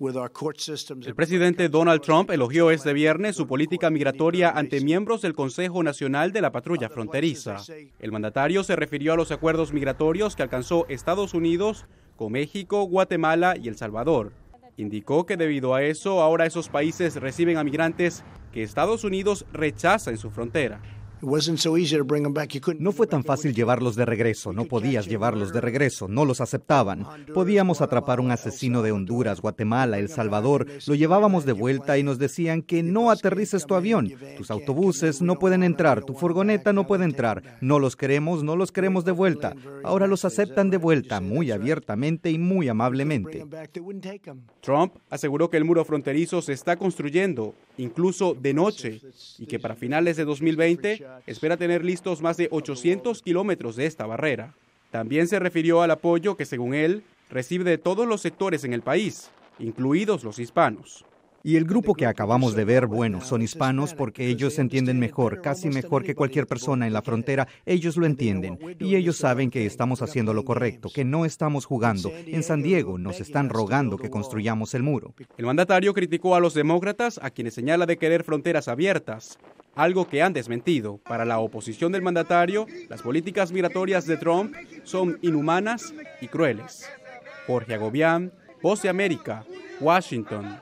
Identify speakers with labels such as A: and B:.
A: El presidente Donald Trump elogió este viernes su política migratoria ante miembros del Consejo Nacional de la Patrulla Fronteriza. El mandatario se refirió a los acuerdos migratorios que alcanzó Estados Unidos con México, Guatemala y El Salvador. Indicó que debido a eso ahora esos países reciben a migrantes que Estados Unidos rechaza en su frontera.
B: No fue tan fácil llevarlos de regreso, no podías llevarlos de regreso, no los aceptaban. Podíamos atrapar un asesino de Honduras, Guatemala, El Salvador, lo llevábamos de vuelta y nos decían que no aterrices tu avión, tus autobuses no pueden entrar, tu furgoneta no puede entrar, no los queremos, no los queremos de vuelta. Ahora los aceptan de vuelta muy abiertamente y muy em amablemente.
A: Em. Trump aseguró que el muro fronterizo se está construyendo incluso de noche, y que para finales de 2020 espera tener listos más de 800 kilómetros de esta barrera. También se refirió al apoyo que, según él, recibe de todos los sectores en el país, incluidos los hispanos.
B: Y el grupo que acabamos de ver, bueno, son hispanos porque ellos entienden mejor, casi mejor que cualquier persona en la frontera, ellos lo entienden. Y ellos saben que estamos haciendo lo correcto, que no estamos jugando. En San Diego nos están rogando que construyamos el
A: muro. El mandatario criticó a los demócratas, a quienes señala de querer fronteras abiertas, algo que han desmentido. Para la oposición del mandatario, las políticas migratorias de Trump son inhumanas y crueles. Jorge Agobián, Voz de América, Washington.